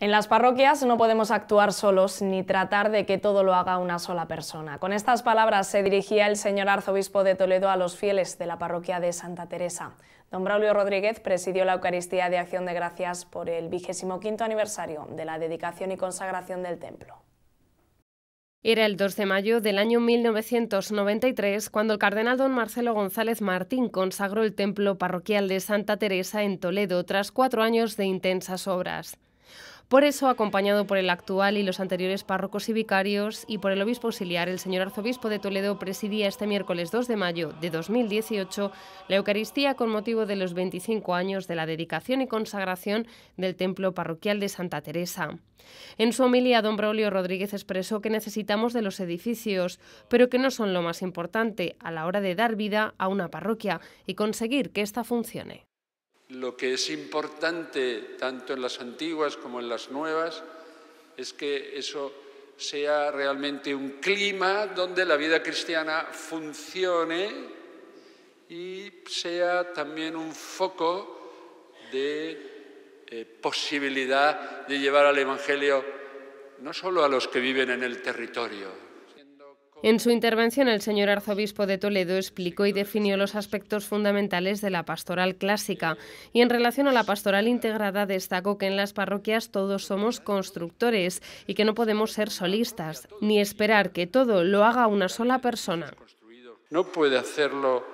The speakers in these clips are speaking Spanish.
En las parroquias no podemos actuar solos ni tratar de que todo lo haga una sola persona. Con estas palabras se dirigía el señor arzobispo de Toledo a los fieles de la parroquia de Santa Teresa. Don Braulio Rodríguez presidió la Eucaristía de Acción de Gracias por el 25 aniversario de la dedicación y consagración del templo. Era el 2 de mayo del año 1993 cuando el cardenal don Marcelo González Martín consagró el templo parroquial de Santa Teresa en Toledo tras cuatro años de intensas obras. Por eso, acompañado por el actual y los anteriores párrocos y vicarios y por el obispo auxiliar, el señor arzobispo de Toledo presidía este miércoles 2 de mayo de 2018 la Eucaristía con motivo de los 25 años de la dedicación y consagración del templo parroquial de Santa Teresa. En su homilía, don Braulio Rodríguez expresó que necesitamos de los edificios, pero que no son lo más importante a la hora de dar vida a una parroquia y conseguir que ésta funcione. Lo que es importante, tanto en las antiguas como en las nuevas, es que eso sea realmente un clima donde la vida cristiana funcione y sea también un foco de eh, posibilidad de llevar al Evangelio no solo a los que viven en el territorio, en su intervención, el señor arzobispo de Toledo explicó y definió los aspectos fundamentales de la pastoral clásica. Y en relación a la pastoral integrada, destacó que en las parroquias todos somos constructores y que no podemos ser solistas, ni esperar que todo lo haga una sola persona. No puede hacerlo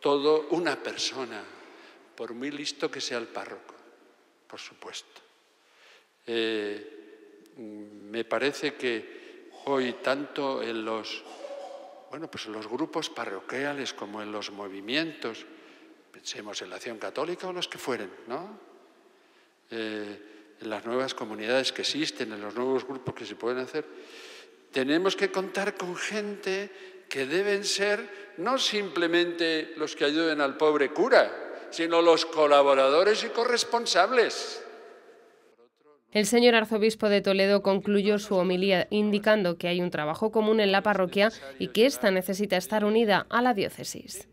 todo una persona, por muy listo que sea el párroco, por supuesto. Eh, me parece que hoy tanto en los, bueno, pues en los grupos parroquiales como en los movimientos, pensemos en la acción católica o los que fueren, ¿no? Eh, en las nuevas comunidades que existen, en los nuevos grupos que se pueden hacer, tenemos que contar con gente que deben ser no simplemente los que ayuden al pobre cura, sino los colaboradores y corresponsables. El señor arzobispo de Toledo concluyó su homilía indicando que hay un trabajo común en la parroquia y que ésta necesita estar unida a la diócesis.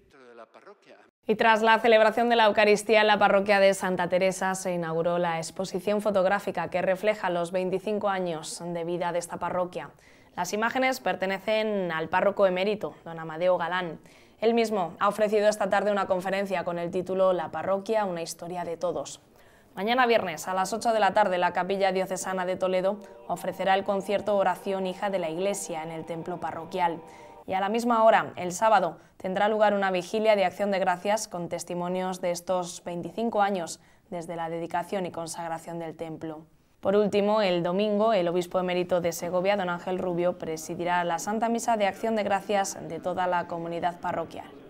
Y tras la celebración de la Eucaristía en la parroquia de Santa Teresa se inauguró la exposición fotográfica que refleja los 25 años de vida de esta parroquia. Las imágenes pertenecen al párroco emérito, don Amadeo Galán. Él mismo ha ofrecido esta tarde una conferencia con el título La parroquia, una historia de todos. Mañana viernes a las 8 de la tarde la Capilla Diocesana de Toledo ofrecerá el concierto Oración Hija de la Iglesia en el templo parroquial. Y a la misma hora, el sábado, tendrá lugar una vigilia de acción de gracias con testimonios de estos 25 años desde la dedicación y consagración del templo. Por último, el domingo, el obispo emérito de Segovia, don Ángel Rubio, presidirá la Santa Misa de Acción de Gracias de toda la comunidad parroquial.